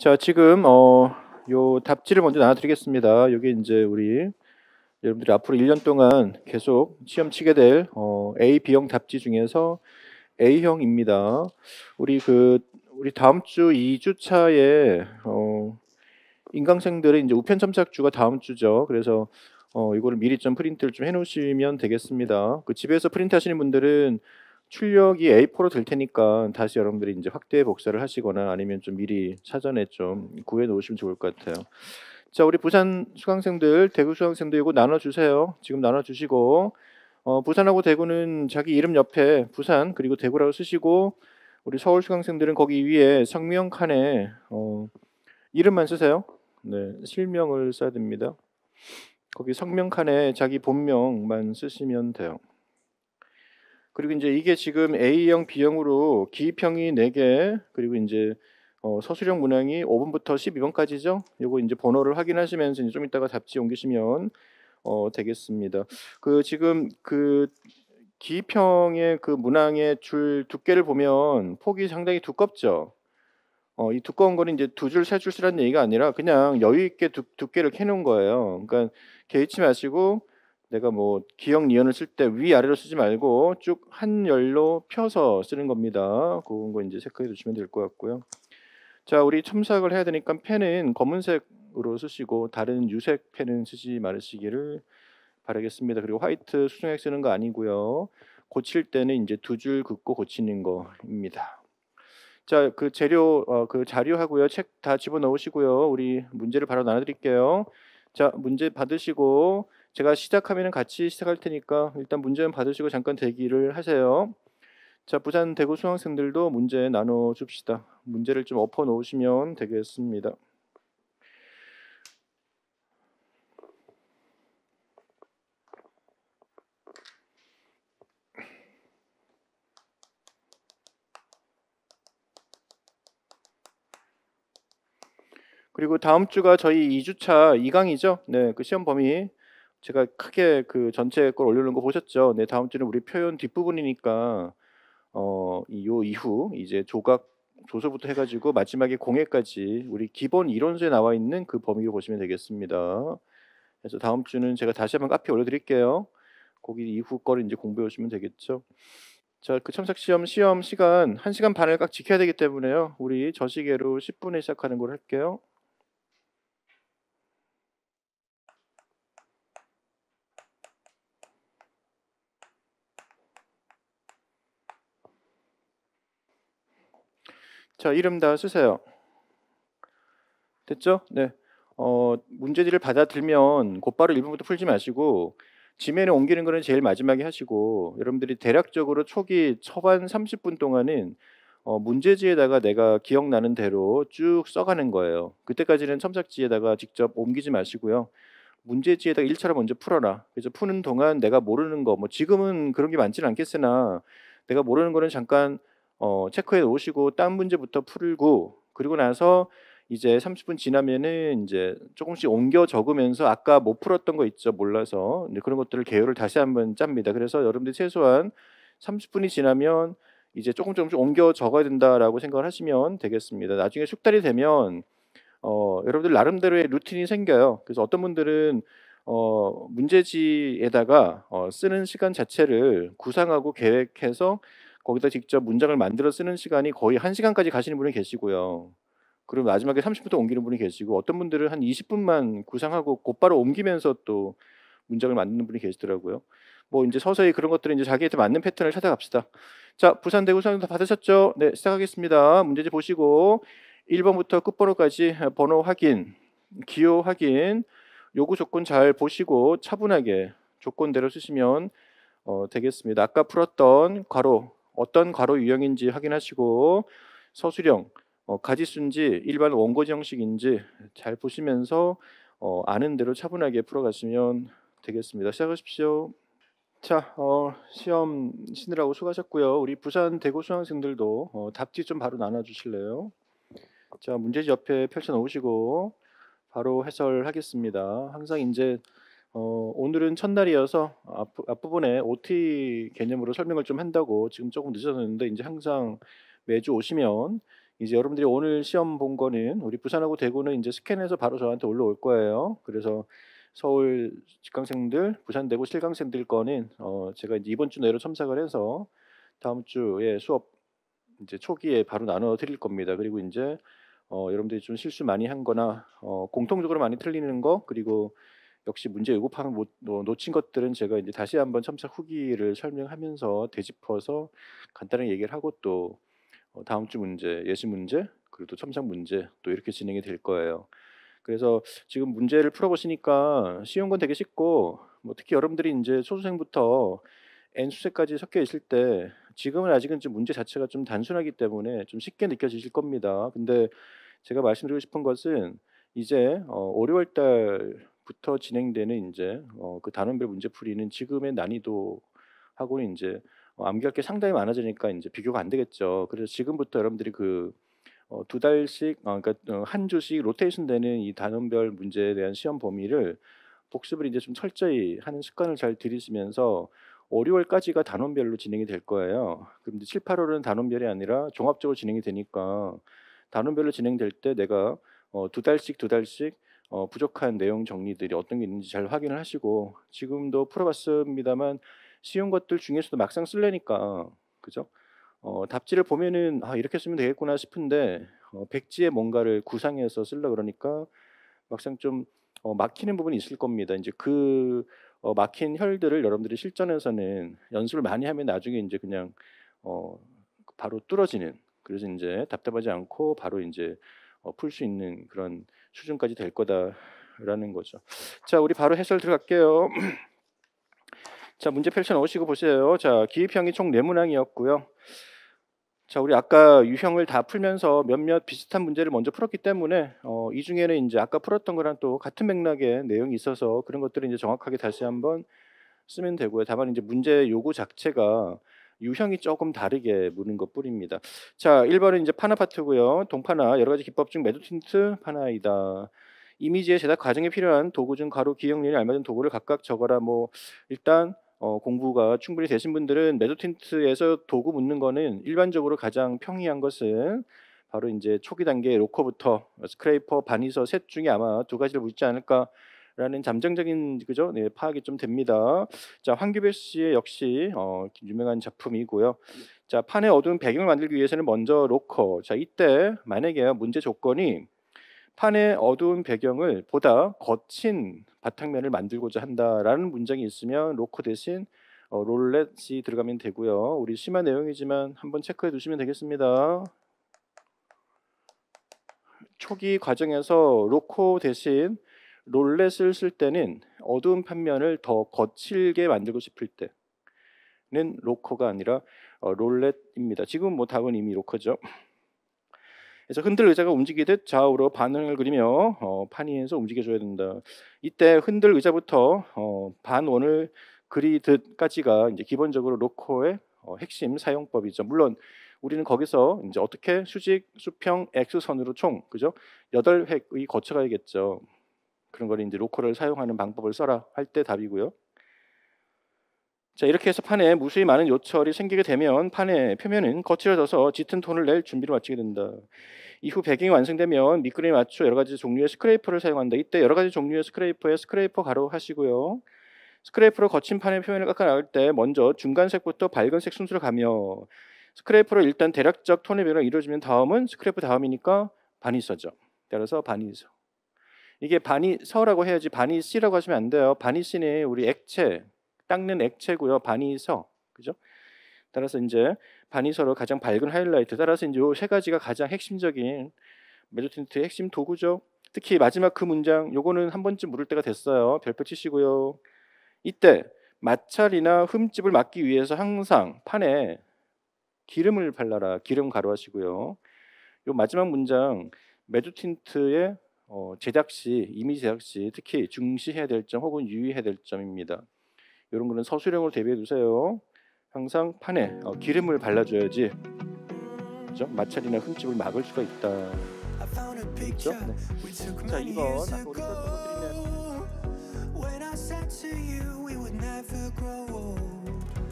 자, 지금 어, 요 답지를 먼저 나눠드리겠습니다. 여기 이제 우리 여러분들이 앞으로 1년 동안 계속 시험치게 될 어, A, B형 답지 중에서 A형입니다. 우리 그 우리 다음 주 2주 차에 어, 인강생들의 이제 우편 첨삭주가 다음 주죠. 그래서 어, 이거를 미리 좀 프린트를 좀 해놓으시면 되겠습니다. 그 집에서 프린트하시는 분들은 출력이 A4로 될 테니까 다시 여러분들이 이제 확대 복사를 하시거나 아니면 좀 미리 사전에 좀 구해 놓으시면 좋을 것 같아요. 자, 우리 부산 수강생들, 대구 수강생들 이거 나눠 주세요. 지금 나눠 주시고 어, 부산하고 대구는 자기 이름 옆에 부산 그리고 대구라고 쓰시고 우리 서울 수강생들은 거기 위에 성명 칸에 어, 이름만 쓰세요. 네, 실명을 써야 됩니다. 거기 성명 칸에 자기 본명만 쓰시면 돼요. 그리고 이제 이게 지금 A형, B형으로 기입형이 4개, 그리고 이제 어, 서술형 문항이 5번부터 12번까지죠. 요거 이제 번호를 확인하시면서 이제 좀 이따가 답지 옮기시면 어, 되겠습니다. 그 지금 그 기입형의 그 문항의 줄 두께를 보면 폭이 상당히 두껍죠. 어, 이 두꺼운 거는 이제 두 줄, 세 줄 쓰라는 얘기가 아니라 그냥 여유 있게 두, 두께를 캐놓은 거예요. 그러니까 개의치 마시고 내가 뭐 기역 니언을쓸 때 위아래로 쓰지 말고 쭉 한 열로 펴서 쓰는 겁니다. 그런 거 이제 체크해 두시면 될 것 같고요. 자, 우리 첨삭을 해야 되니까 펜은 검은색으로 쓰시고 다른 유색 펜은 쓰지 말으시기를 바라겠습니다. 그리고 화이트 수정액 쓰는 거 아니고요. 고칠 때는 이제 두 줄 긋고 고치는 거입니다. 자, 그 재료 어, 그 자료하고요. 책 다 집어넣으시고요. 우리 문제를 바로 나눠 드릴게요. 자, 문제 받으시고 제가 시작하면 같이 시작할 테니까 일단 문제는 받으시고 잠깐 대기를 하세요. 자, 부산 대구 수강생들도 문제 나눠 줍시다. 문제를 좀 엎어 놓으시면 되겠습니다. 그리고 다음 주가 저희 2주차 2강이죠. 네, 그 시험 범위 제가 크게 그 전체 걸 올려놓은 거 보셨죠? 네, 다음 주는 우리 표현 뒷부분이니까 어, 요 이후 이제 조각 조서부터 해가지고 마지막에 공해까지 우리 기본 이론서에 나와 있는 그 범위로 보시면 되겠습니다. 그래서 다음 주는 제가 다시 한번 카페 올려드릴게요. 거기 이후 거를 이제 공부해 오시면 되겠죠. 자, 그 참석 시험 시험 시간 1시간 반을 꽉 지켜야 되기 때문에요. 우리 저시계로 10분에 시작하는 걸 할게요. 자, 이름 다 쓰세요. 됐죠? 네. 어, 문제지를 받아들면 곧바로 1번부터 풀지 마시고 지면에 옮기는 거는 제일 마지막에 하시고 여러분들이 대략적으로 초기 초반 30분 동안은 어, 문제지에다가 내가 기억나는 대로 쭉 써가는 거예요. 그때까지는 첨삭지에다가 직접 옮기지 마시고요. 문제지에다가 1차로 먼저 풀어라. 그래서 푸는 동안 내가 모르는 거, 뭐 지금은 그런 게 많지는 않겠으나 내가 모르는 거는 잠깐 어, 체크해 놓으시고 딴 문제부터 풀고 그리고 나서 이제 30분 지나면은 이제 조금씩 옮겨 적으면서 아까 못 뭐 풀었던 거 있죠 몰라서 그런 것들을 개요를 다시 한번 짭니다. 그래서 여러분들 이 최소한 30분이 지나면 이제 조금 조금씩 옮겨 적어야 된다라고 생각을 하시면 되겠습니다. 나중에 숙달이 되면 어, 여러분들 나름대로의 루틴이 생겨요. 그래서 어떤 분들은 어, 문제지에다가 어, 쓰는 시간 자체를 구상하고 계획해서 거기다 직접 문장을 만들어 쓰는 시간이 거의 1시간까지 가시는 분이 계시고요. 그리고 마지막에 30분 동안 옮기는 분이 계시고 어떤 분들은 한 20분만 구상하고 곧바로 옮기면서 또 문장을 만드는 분이 계시더라고요. 뭐 이제 서서히 그런 것들은 이제 자기한테 맞는 패턴을 찾아갑시다. 자, 부산 대구 상담 다 받으셨죠? 네, 시작하겠습니다. 문제지 보시고 1번부터 끝번호까지 번호 확인, 기호 확인, 요구 조건 잘 보시고 차분하게 조건대로 쓰시면 어, 되겠습니다. 아까 풀었던 괄호 어떤 가로 유형인지 확인하시고 서술형 어, 가지수인지 일반 원고지 형식인지 잘 보시면서 어, 아는 대로 차분하게 풀어가시면 되겠습니다. 시작하십시오. 자, 어, 시험 시느라고 수고하셨고요. 우리 부산 대구 수강생들도 어, 답지 좀 바로 나눠주실래요? 자, 문제지 옆에 펼쳐놓으시고 바로 해설하겠습니다. 항상 이제 어, 오늘은 첫날이어서 앞, 앞부분에 OT 개념으로 설명을 좀 한다고 지금 조금 늦어졌는데 이제 항상 매주 오시면 이제 여러분들이 오늘 시험 본 거는 우리 부산하고 대구는 이제 스캔해서 바로 저한테 올라올 거예요. 그래서 서울 직강생들, 부산 대구 실강생들 거는 어, 제가 이제 이번 주 내로 첨삭을 해서 다음 주에 수업 이제 초기에 바로 나눠 드릴 겁니다. 그리고 이제 어, 여러분들이 좀 실수 많이 한 거나 어, 공통적으로 많이 틀리는 거 그리고 역시 문제 요구파을 놓친 것들은 제가 이제 다시 한번 첨삭 후기를 설명하면서 되짚어서 간단하게 얘기를 하고 또 어, 다음 주 문제, 예시 문제, 그리고 또 첨삭 문제 또 이렇게 진행이 될 거예요. 그래서 지금 문제를 풀어보시니까 쉬운 건 되게 쉽고 뭐 특히 여러분들이 이제 초수생부터 n 수세까지 섞여 있을 때 지금은 아직은 좀 문제 자체가 좀 단순하기 때문에 좀 쉽게 느껴지실 겁니다. 근데 제가 말씀드리고 싶은 것은 이제 어, 5, 6월 달 부터 진행되는 이제 어, 그 단원별 문제풀이는 지금의 난이도하고는 이제 어, 암기할 게 상당히 많아지니까 이제 비교가 안 되겠죠. 그래서 지금부터 여러분들이 그 어, 두 달씩 어, 그러니까 어, 한 주씩 로테이션 되는 이 단원별 문제에 대한 시험 범위를 복습을 이제 좀 철저히 하는 습관을 잘 들이시면서 5, 6월까지가 단원별로 진행이 될 거예요. 그런데 7, 8월은 단원별이 아니라 종합적으로 진행이 되니까 단원별로 진행될 때 내가 어, 두 달씩 두 달씩 어, 부족한 내용 정리들이 어떤 게 있는지 잘 확인을 하시고 지금도 풀어봤습니다만 쉬운 것들 중에서도 막상 쓸래니까 그죠? 어, 답지를 보면은 아 이렇게 쓰면 되겠구나 싶은데 어, 백지에 뭔가를 구상해서 쓸라 그러니까 막상 좀 어, 막히는 부분이 있을 겁니다. 이제 그 어, 막힌 혈들을 여러분들이 실전에서는 연습을 많이 하면 나중에 이제 그냥 어, 바로 뚫어지는 그래서 이제 답답하지 않고 바로 이제 어, 풀 수 있는 그런 수준까지 될 거다라는 거죠. 자, 우리 바로 해설 들어갈게요. 자, 문제 펼쳐 놓으시고 보세요. 자, 기입형이 총 네 문항이었고요. 자, 우리 아까 유형을 다 풀면서 몇몇 비슷한 문제를 먼저 풀었기 때문에 어, 이 중에는 이제 아까 풀었던 거랑 또 같은 맥락의 내용이 있어서 그런 것들을 이제 정확하게 다시 한번 쓰면 되고요. 다만 이제 문제 요구 자체가 유형이 조금 다르게 무는 것 뿐입니다. 자, 1번은 이제 파나 파트고요. 동파나 여러 가지 기법 중 매도 틴트 파나이다. 이미지의 제작 과정에 필요한 도구 중 가로 기억률이 알맞은 도구를 각각 적어라. 뭐 일단 어, 공부가 충분히 되신 분들은 매도 틴트에서 도구 묻는 거는 일반적으로 가장 평이한 것은 바로 이제 초기 단계 로커부터 스크레이퍼, 바니서 셋 중에 아마 두 가지를 묻지 않을까 라는 잠정적인 그죠 네, 파악이 좀 됩니다. 자 황규배 씨의 역시 어, 유명한 작품이고요. 자 판의 어두운 배경을 만들기 위해서는 먼저 로커. 자 이때 만약에 문제 조건이 판의 어두운 배경을 보다 거친 바탕면을 만들고자 한다라는 문장이 있으면 로커 대신 어, 롤렛이 들어가면 되고요. 우리 심한 내용이지만 한번 체크해 두시면 되겠습니다. 초기 과정에서 로코 대신 롤렛을 쓸 때는 어두운 판면을 더 거칠게 만들고 싶을 때는 로커가 아니라 어, 롤렛입니다. 지금 뭐 답은 이미 로커죠. 그래서 흔들 의자가 움직이듯 좌우로 반응을 그리며 어, 판위에서 움직여줘야 된다. 이때 흔들 의자부터 어, 반원을 그리듯까지가 이제 기본적으로 로커의 어, 핵심 사용법이죠. 물론 우리는 거기서 이제 어떻게 수직, 수평, 액수선으로 총 그죠? 여덟 획의 거쳐가야겠죠. 그런 걸 이제 로컬을 사용하는 방법을 써라 할 때 답이고요. 자 이렇게 해서 판에 무수히 많은 요철이 생기게 되면 판의 표면은 거칠어져서 짙은 톤을 낼 준비를 마치게 된다. 이후 배경이 완성되면 밑그림에 맞춰 여러 가지 종류의 스크레이퍼를 사용한다. 이때 여러 가지 종류의 스크레이퍼에 스크레이퍼 가로 하시고요. 스크레이퍼로 거친 판의 표면을 깎아나갈 때 먼저 중간색부터 밝은색 순서로 가며 스크레이퍼로 일단 대략적 톤의 변화를 이루어지면 다음은 스크레이퍼 다음이니까 반이써죠 따라서 반이 써. 이게 바니 서라고 해야지 바니 씨라고 하시면 안 돼요. 바니 씨는 우리 액체 닦는 액체고요. 바니서 그죠? 따라서 이제 바니 서로 가장 밝은 하이라이트. 따라서 이제 요세 가지가 가장 핵심적인 메조틴트의 핵심 도구죠. 특히 마지막 그 문장 요거는 한 번쯤 물을 때가 됐어요. 별표 치시고요. 이때 마찰이나 흠집을 막기 위해서 항상 판에 기름을 발라라. 기름 가루 하시고요. 요 마지막 문장 메조틴트의 어, 제작 시 이미 제작 시 특히 중시해야 될 점 혹은 유의해야 될 점입니다. 이런 거는 서술형을 대비해 두세요. 항상 판에 어, 기름을 발라줘야지 그렇죠? 마찰이나 흠집을 막을 수가 있다. 그렇죠? 네. 자 2번 아까 우드리는